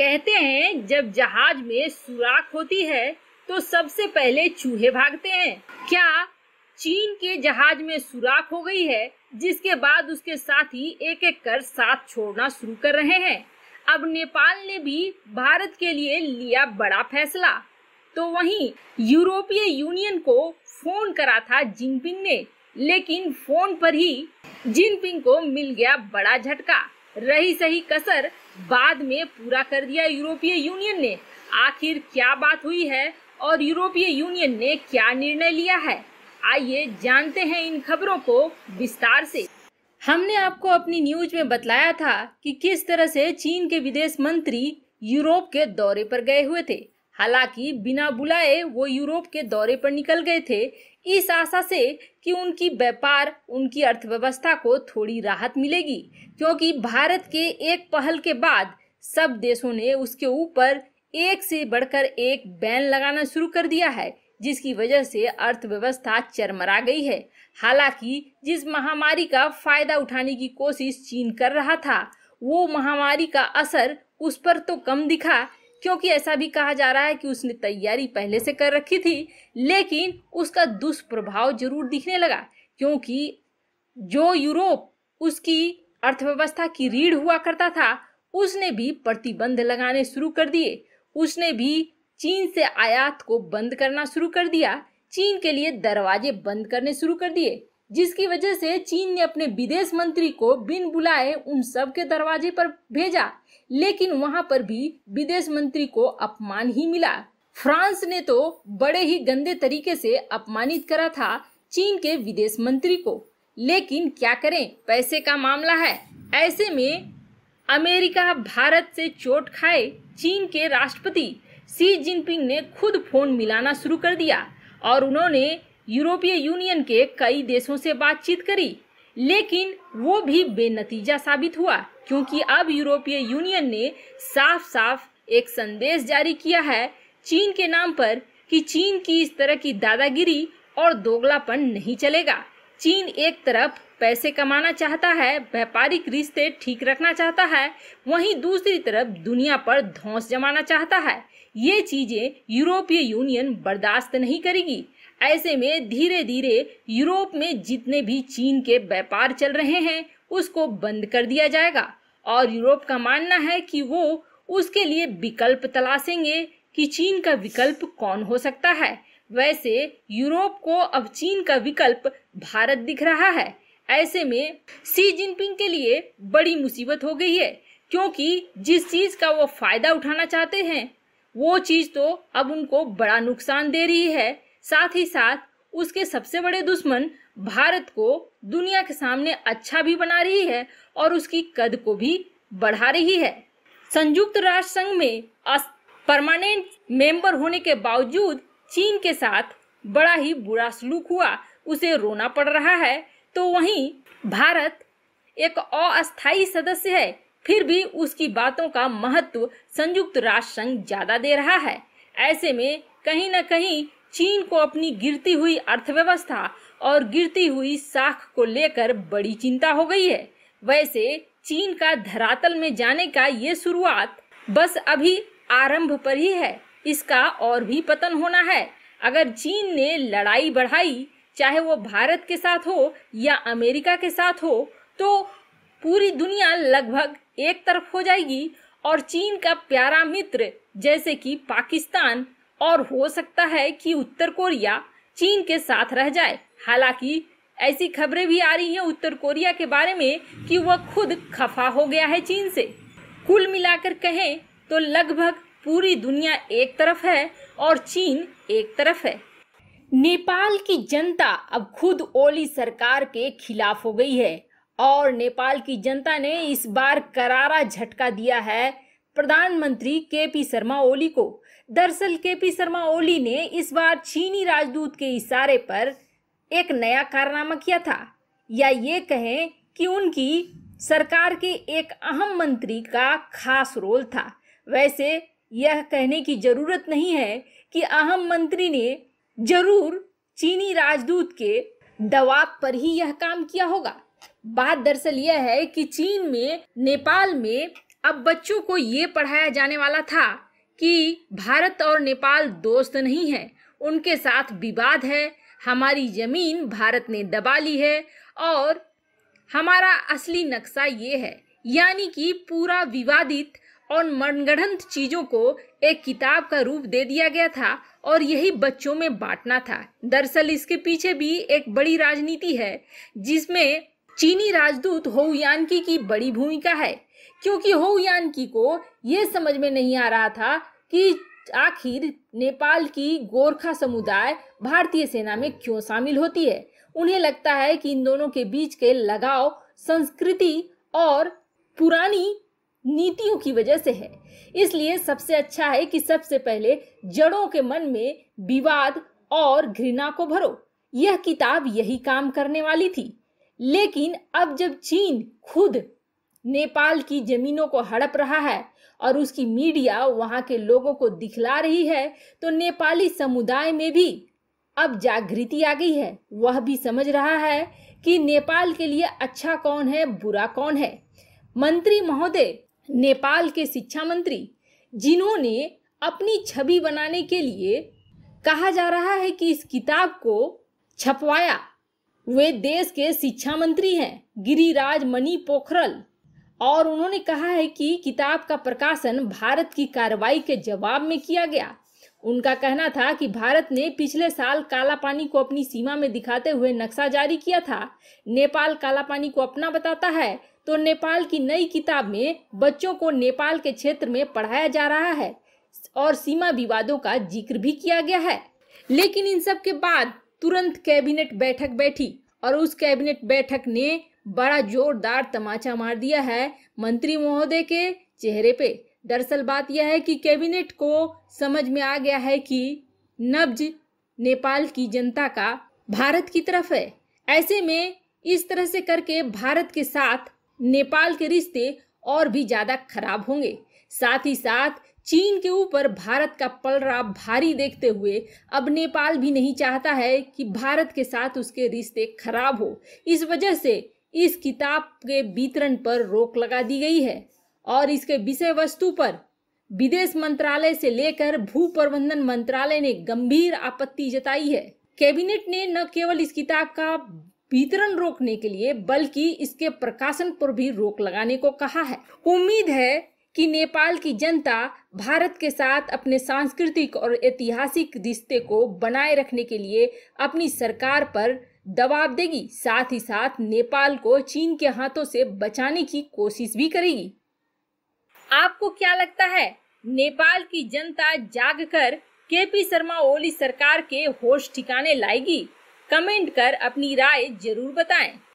कहते हैं जब जहाज में सुराख होती है तो सबसे पहले चूहे भागते हैं क्या चीन के जहाज में सुराख हो गई है जिसके बाद उसके साथी एक एक कर साथ छोड़ना शुरू कर रहे हैं अब नेपाल ने भी भारत के लिए लिया बड़ा फैसला तो वहीं यूरोपीय यूनियन को फोन करा था जिनपिंग ने लेकिन फोन पर ही जिनपिंग को मिल गया बड़ा झटका रही सही कसर बाद में पूरा कर दिया यूरोपीय यूनियन ने आखिर क्या बात हुई है और यूरोपीय यूनियन ने क्या निर्णय लिया है आइए जानते हैं इन खबरों को विस्तार से हमने आपको अपनी न्यूज में बतलाया था कि किस तरह से चीन के विदेश मंत्री यूरोप के दौरे पर गए हुए थे हालांकि बिना बुलाए वो यूरोप के दौरे पर निकल गए थे इस आशा से कि उनकी व्यापार उनकी अर्थव्यवस्था को थोड़ी राहत मिलेगी क्योंकि भारत के एक पहल के बाद सब देशों ने उसके ऊपर एक से बढ़कर एक बैन लगाना शुरू कर दिया है जिसकी वजह से अर्थव्यवस्था चरमरा गई है हालांकि जिस महामारी का फायदा उठाने की कोशिश चीन कर रहा था वो महामारी का असर उस पर तो कम दिखा क्योंकि ऐसा भी कहा जा रहा है कि उसने तैयारी पहले से कर रखी थी लेकिन उसका दुष्प्रभाव जरूर दिखने लगा क्योंकि जो यूरोप उसकी अर्थव्यवस्था की रीढ़ हुआ करता था उसने भी प्रतिबंध लगाने शुरू कर दिए उसने भी चीन से आयात को बंद करना शुरू कर दिया चीन के लिए दरवाजे बंद करने शुरू कर दिए जिसकी वजह से चीन ने अपने विदेश मंत्री को बिन बुलाए उन सब के दरवाजे पर भेजा लेकिन वहां पर भी विदेश मंत्री को अपमान ही मिला फ्रांस ने तो बड़े ही गंदे तरीके से अपमानित करा था चीन के विदेश मंत्री को लेकिन क्या करें पैसे का मामला है ऐसे में अमेरिका भारत से चोट खाए चीन के राष्ट्रपति सी जिनपिंग ने खुद फोन मिलाना शुरू कर दिया और उन्होंने यूरोपीय यूनियन के कई देशों से बातचीत करी लेकिन वो भी बेनतीजा साबित हुआ क्योंकि अब यूरोपीय यूनियन ने साफ साफ एक संदेश जारी किया है चीन के नाम पर कि चीन की इस तरह की दादागिरी और दोगलापन नहीं चलेगा चीन एक तरफ पैसे कमाना चाहता है व्यापारिक रिश्ते ठीक रखना चाहता है वहीं दूसरी तरफ दुनिया पर धौंस जमाना चाहता है ये चीज़ें यूरोपीय यूनियन बर्दाश्त नहीं करेगी ऐसे में धीरे धीरे यूरोप में जितने भी चीन के व्यापार चल रहे हैं उसको बंद कर दिया जाएगा और यूरोप का मानना है कि वो उसके लिए विकल्प तलाशेंगे कि चीन का विकल्प कौन हो सकता है वैसे यूरोप को अब चीन का विकल्प भारत दिख रहा है ऐसे में सी जिनपिंग के लिए बड़ी मुसीबत हो गई है क्योंकि जिस चीज का वो फायदा उठाना चाहते हैं वो चीज तो अब उनको बड़ा नुकसान दे रही है साथ ही साथ उसके सबसे बड़े दुश्मन भारत को दुनिया के सामने अच्छा भी बना रही है और उसकी कद को भी बढ़ा रही है संयुक्त राष्ट्र संघ में परमानेंट मेंबर होने के बावजूद चीन के साथ बड़ा ही बुरा सलूक हुआ उसे रोना पड़ रहा है तो वहीं भारत एक अस्थायी सदस्य है फिर भी उसकी बातों का महत्व संयुक्त राष्ट्र संघ ज्यादा दे रहा है ऐसे में कहीं न कहीं चीन को अपनी गिरती हुई अर्थव्यवस्था और गिरती हुई साख को लेकर बड़ी चिंता हो गई है वैसे चीन का धरातल में जाने का ये शुरुआत बस अभी आरंभ पर ही है इसका और भी पतन होना है अगर चीन ने लड़ाई बढ़ाई चाहे वो भारत के साथ हो या अमेरिका के साथ हो तो पूरी दुनिया लगभग एक तरफ हो जाएगी और चीन का प्यारा मित्र जैसे कि पाकिस्तान और हो सकता है कि उत्तर कोरिया चीन के साथ रह जाए हालांकि ऐसी खबरें भी आ रही हैं उत्तर कोरिया के बारे में कि वह खुद खफा हो गया है चीन से कुल मिलाकर कहें तो लगभग पूरी दुनिया एक तरफ है और चीन एक तरफ है नेपाल की जनता अब खुद ओली सरकार के खिलाफ हो गई है और नेपाल की जनता ने इस बार करारा झटका दिया है प्रधानमंत्री के पी शर्मा ओली को दरअसल के पी शर्मा ओली ने इस बार चीनी राजदूत के इशारे पर एक नया कारनामा किया था या ये कहें कि उनकी सरकार के एक अहम मंत्री का खास रोल था वैसे यह कहने की जरूरत नहीं है कि अहम मंत्री ने जरूर चीनी राजदूत के दबाव पर ही यह काम किया होगा बात दरअसल यह है कि चीन में नेपाल में अब बच्चों को ये पढ़ाया जाने वाला था कि भारत और नेपाल दोस्त नहीं है उनके साथ विवाद है हमारी ज़मीन भारत ने दबा ली है और हमारा असली नक्शा ये है यानी कि पूरा विवादित और मनगढ़ंत चीज़ों को एक किताब का रूप दे दिया गया था और यही बच्चों में बांटना था दरअसल इसके पीछे भी एक बड़ी राजनीति है जिसमें चीनी राजदूत हो यानकी की बड़ी भूमिका है क्योंकि हो यानकी को यह समझ में नहीं आ रहा था कि आखिर नेपाल की गोरखा समुदाय भारतीय सेना में क्यों शामिल होती है उन्हें लगता है कि इन दोनों के बीच के लगाव संस्कृति और पुरानी नीतियों की वजह से है इसलिए सबसे अच्छा है कि सबसे पहले जड़ों के मन में विवाद और घृणा को भरो यह किताब यही काम करने वाली थी लेकिन अब जब चीन खुद नेपाल की जमीनों को हड़प रहा है और उसकी मीडिया वहाँ के लोगों को दिखला रही है तो नेपाली समुदाय में भी अब जागृति आ गई है वह भी समझ रहा है कि नेपाल के लिए अच्छा कौन है बुरा कौन है मंत्री महोदय नेपाल के शिक्षा मंत्री जिन्होंने अपनी छवि बनाने के लिए कहा जा रहा है कि इस किताब को छपवाया वे देश के शिक्षा मंत्री हैं गिरिराज मणि पोखरल और उन्होंने कहा है कि किताब का प्रकाशन भारत की कार्रवाई के जवाब में किया गया उनका कहना था कि भारत ने पिछले साल काला पानी को अपनी सीमा में दिखाते हुए नक्शा जारी किया था नेपाल काला पानी को अपना बताता है तो नेपाल की नई किताब में बच्चों को नेपाल के क्षेत्र में पढ़ाया जा रहा है और सीमा विवादों का जिक्र भी किया गया है लेकिन इन सब के बाद तुरंत कैबिनेट बैठक बैठी और उस कैबिनेट बैठक ने बड़ा जोरदार तमाचा मार दिया है मंत्री महोदय के चेहरे पे दरअसल बात यह है कि कैबिनेट को समझ में आ गया है कि नब्ज नेपाल की जनता का भारत की तरफ है ऐसे में इस तरह से करके भारत के साथ नेपाल के रिश्ते और भी ज़्यादा खराब होंगे साथ ही साथ चीन के ऊपर भारत का पलरा भारी देखते हुए अब नेपाल भी नहीं चाहता है कि भारत के साथ उसके रिश्ते खराब हो इस वजह से इस किताब के वितरण पर रोक लगा दी गई है और इसके विषय वस्तु पर विदेश मंत्रालय से लेकर भू प्रबंधन मंत्रालय ने गंभीर आपत्ति जताई है कैबिनेट ने न केवल इस किताब का वितरण रोकने के लिए बल्कि इसके प्रकाशन पर भी रोक लगाने को कहा है उम्मीद है कि नेपाल की जनता भारत के साथ अपने सांस्कृतिक और ऐतिहासिक रिश्ते को बनाए रखने के लिए अपनी सरकार पर दबाव देगी साथ ही साथ नेपाल को चीन के हाथों से बचाने की कोशिश भी करेगी आपको क्या लगता है नेपाल की जनता जागकर केपी शर्मा ओली सरकार के होश ठिकाने लाएगी कमेंट कर अपनी राय जरूर बताएं।